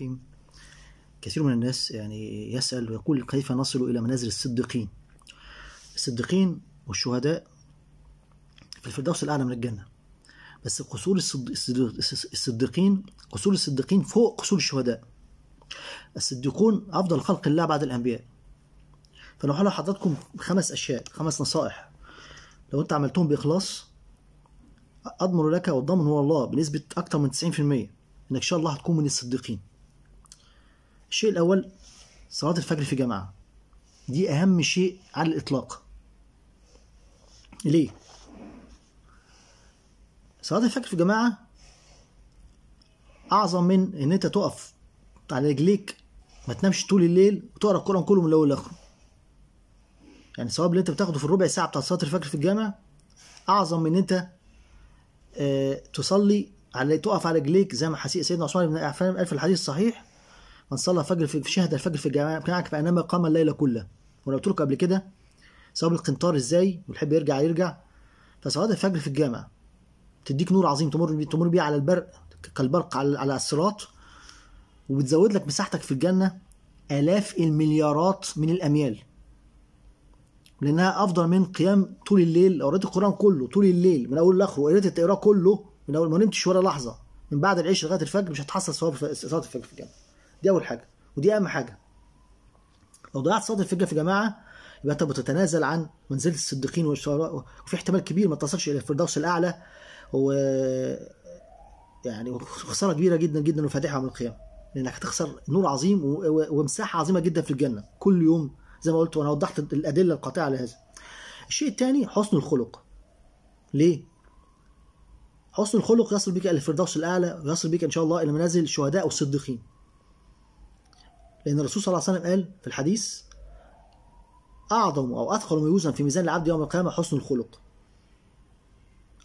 الرحيم كثير من الناس يعني يسأل ويقول كيف نصل إلى منازل الصديقين الصديقين والشهداء في الفردوس الأعلى من الجنة بس قصور الصديقين قصور الصديقين فوق قصور الشهداء الصديقون أفضل خلق الله بعد الأنبياء فلو هقول لحضراتكم خمس أشياء خمس نصائح لو أنت عملتهم بإخلاص أضمن لك والضمن هو الله بنسبة أكثر من 90% إنك إن شاء الله هتكون من الصديقين الشيء الأول صلاة الفجر في جماعة دي أهم شيء على الإطلاق ليه؟ صلاة الفجر في جماعة أعظم من إن أنت تقف على رجليك ما تنامش طول الليل وتقرا القرآن كله من الأول لآخره يعني الثواب اللي أنت بتاخده في الربع ساعة بتاع صلاة الفجر في الجامع أعظم من إن أنت آه، تصلي على تقف على رجليك زي ما حسي سيدنا عثمان بن عفان قال في الحديث الصحيح من صلى الفجر في شهد الفجر في جماعة فإنما قام الليل كله وانا قلت لكم قبل كده صواب القنطار ازاي والحب يرجع يرجع فصلاة الفجر في الجامع تديك نور عظيم تمر تمر بيه على البرق كالبرق على على الصراط وبتزود لك مساحتك في الجنة آلاف المليارات من الأميال لأنها أفضل من قيام طول الليل لو قريت القرآن كله طول الليل من أول لآخره وقريت التقراء كله من أول ما نمتش ولا لحظة من بعد العشاء لغاية الفجر مش هتحصل صواب صلاة الفجر في الجنة دي اول حاجه ودي اهم حاجه لو ضيعت صدر الفكره في جماعه يبقى انت بتتنازل عن منزله الصديقين والشعراء وفي احتمال كبير ما تصلش الى الفردوس الاعلى و يعني خساره كبيره جدا جدا وفادحه يوم القيامه لانك هتخسر نور عظيم ومساحه عظيمه جدا في الجنه كل يوم زي ما قلت وانا وضحت الادله القاطعه لهذا الشيء الثاني حسن الخلق ليه حسن الخلق يصل بك الى الفردوس الاعلى ويصل بك ان شاء الله الى منازل الشهداء والصديقين لأن الرسول صلى الله عليه وسلم قال في الحديث أعظم أو أثقل ما يوزن في ميزان العبد يوم القيامة حسن الخلق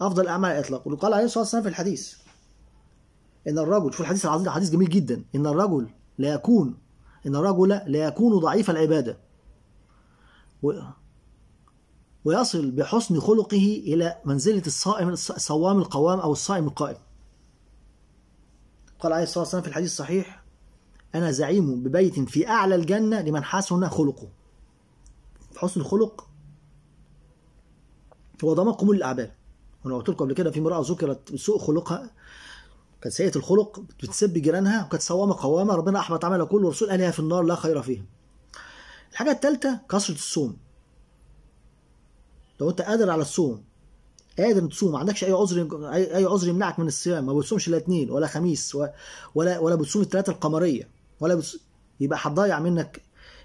أفضل الأعمال اطلاق الإطلاق وقال عليه الصلاة والسلام في الحديث إن الرجل شوف الحديث العظيم حديث جميل جدا إن الرجل لا يكون إن الرجل لا يكون ضعيف العبادة و... ويصل بحسن خلقه إلى منزلة الصائم الصوام القوام أو الصائم القائم قال عليه الصلاة والسلام في الحديث الصحيح أنا زعيم ببيت في أعلى الجنة لمن حسن خلقه حسن الخلق هو ضمان قبول الاعباء وأنا قلت لكم قبل كده في امرأة ذكرت بسوء خلقها كانت سيئة الخلق بتسب جيرانها وكانت صوامة قوامة ربنا أحبط عملها كله والرسول قالها في النار لا خير فيها الحاجة الثالثة كثرة الصوم لو أنت قادر على الصوم قادر تصوم ما عندكش اي عذر اي عذر يمنعك من الصيام ما بتصومش لا اثنين ولا خميس ولا ولا بتصوم الثلاثه القمريه ولا بس يبقى هتضيع منك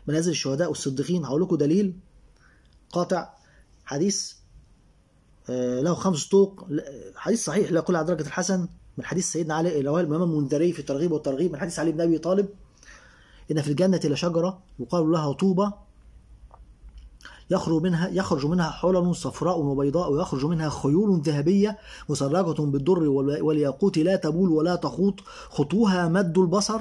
منازل الشهداء والصديقين هقول لكم دليل قاطع حديث آه، له خمس طوق حديث صحيح لا كل على درجة الحسن من حديث سيدنا علي اللي هو الإمام المنذري في الترغيب والترغيب من حديث علي بن أبي طالب إن في الجنة لشجرة يقال لها طوبة يخرج منها يخرج منها حلل صفراء وبيضاء ويخرج منها خيول ذهبية مسرجة بالدر والياقوت لا تبول ولا تخوط خطوها مد البصر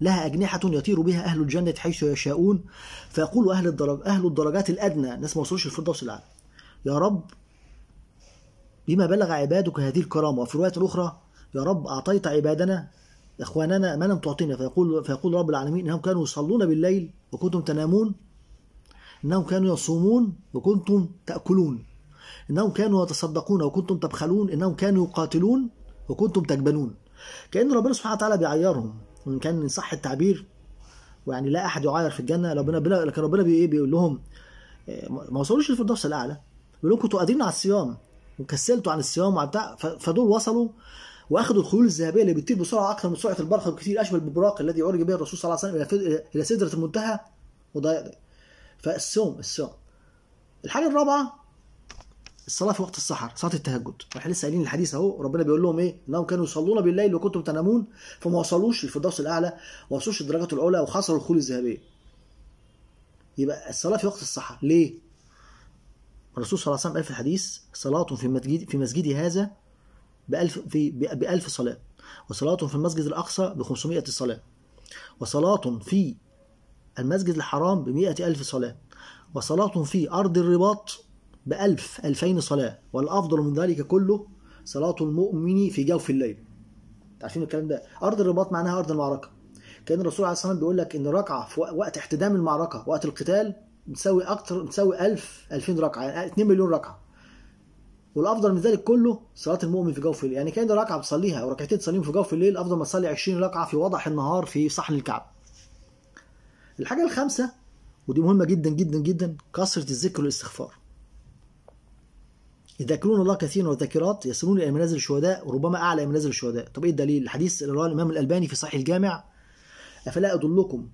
لها أجنحة يطير بها أهل الجنة حيث يشاءون فيقول أهل الدرج أهل الدرجات الأدنى ناس ما وصلوش الفردوس الأعلى يا رب بما بلغ عبادك هذه الكرامة وفي رواية أخرى يا رب أعطيت عبادنا إخواننا ما لم تعطينا فيقول فيقول رب العالمين إنهم كانوا يصلون بالليل وكنتم تنامون إنهم كانوا يصومون وكنتم تأكلون إنهم كانوا يتصدقون وكنتم تبخلون إنهم كانوا يقاتلون وكنتم تجبنون كأن ربنا سبحانه وتعالى بيعيرهم وان كان من صح التعبير ويعني لا احد يعاير في الجنه ربنا بلا لكن ربنا بي إيه؟ بيقول لهم آه، ما وصلوش للفردوس الاعلى بيقول لهم كنتوا قادرين على الصيام وكسلتوا عن الصيام وعن بتاع فدول وصلوا واخدوا الخيول الذهبيه اللي بتطير بسرعه اكثر من سرعه البرق بكثير اشبه بالبراق الذي عرج به الرسول صلى الله عليه وسلم الى سدره المنتهى فالصوم الصوم الحاجه الرابعه الصلاه في وقت السحر صلاه التهجد واحنا لسه قايلين الحديث اهو ربنا بيقول لهم ايه انهم كانوا يصلون بالليل وكنتم تنامون فما وصلوش الفردوس الاعلى ما وصلوش الدرجات العلى وخسروا الخول الذهبيه يبقى الصلاه في وقت السحر ليه الرسول صلى الله عليه وسلم قال في الحديث صلاه في مسجد في مسجدي هذا بألف في بألف صلاة وصلاة في المسجد الأقصى بخمسمائة صلاة وصلاة في المسجد الحرام بمائة ألف صلاة وصلاة في أرض الرباط بألف ألفين صلاة والأفضل من ذلك كله صلاة المؤمن في جوف الليل عارفين الكلام ده أرض الرباط معناها أرض المعركة كان الرسول عليه الصلاة والسلام بيقول لك إن ركعة في وقت احتدام المعركة وقت القتال بتساوي أكتر بتساوي 1000 2000 ركعة يعني 2 مليون ركعة والافضل من ذلك كله صلاه المؤمن في جوف الليل يعني كان ركعه بتصليها او ركعتين تصليهم في جوف الليل افضل ما تصلي 20 ركعه في وضح النهار في صحن الكعبه الحاجه الخامسه ودي مهمه جدا جدا جدا كثره الذكر والاستغفار يذكرون الله كثيرا والذاكرات يصلون الى منازل الشهداء وربما اعلى منازل الشهداء طب ايه الدليل الحديث اللي رواه الامام الالباني في صحيح الجامع افلا ادلكم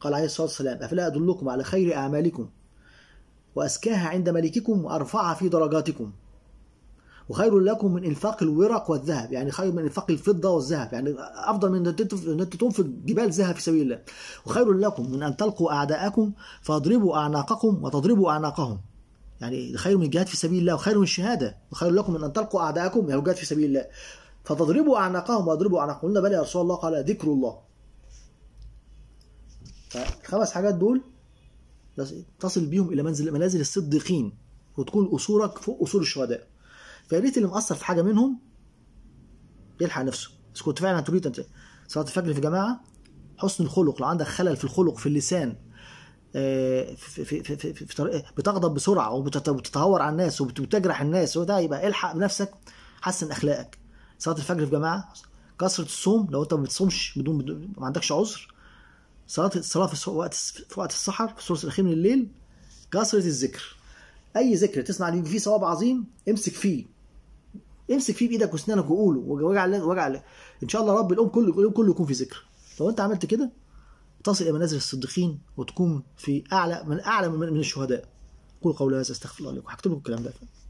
قال عليه الصلاه والسلام افلا ادلكم على خير اعمالكم وازكاها عند ملككم وارفعها في درجاتكم وخير لكم من انفاق الورق والذهب يعني خير من انفاق الفضه والذهب يعني افضل من ان انت تنفق جبال ذهب في سبيل الله وخير لكم من ان تلقوا اعداءكم فاضربوا اعناقكم وتضربوا اعناقهم يعني خير من الجهاد في سبيل الله وخير من الشهادة وخير لكم من أن تلقوا أعداءكم يعني الجهاد في سبيل الله فتضربوا أعناقهم واضربوا أعناقهم قلنا بل يا رسول الله قال ذكر الله فالخمس حاجات دول تصل بيهم إلى منزل منازل الصديقين وتكون أصولك فوق أصول الشهداء فيا ريت اللي مقصر في حاجة منهم يلحق نفسه بس كنت فعلا تريد أنت صلاة الفجر في جماعة حسن الخلق لو عندك خلل في الخلق في اللسان في في في في بتغضب بسرعه وبتتهور على الناس وبتجرح الناس وده يبقى الحق بنفسك حسن اخلاقك صلاه الفجر في جماعه كثره الصوم لو انت ما بتصومش بدون, بدون ما عندكش عذر صلاه الصلاه في وقت في وقت السحر في الثلث الاخير من الليل كثره الذكر اي ذكر تسمع ان فيه ثواب عظيم امسك فيه امسك فيه بايدك واسنانك وقوله واجعل واجعل ان شاء الله رب الام كله كله يكون في ذكر لو انت عملت كده تصل إلى منازل الصديقين وتكون في أعلى من أعلى من الشهداء قول قولي هذا استغفر الله لكم هكتب لكم الكلام ده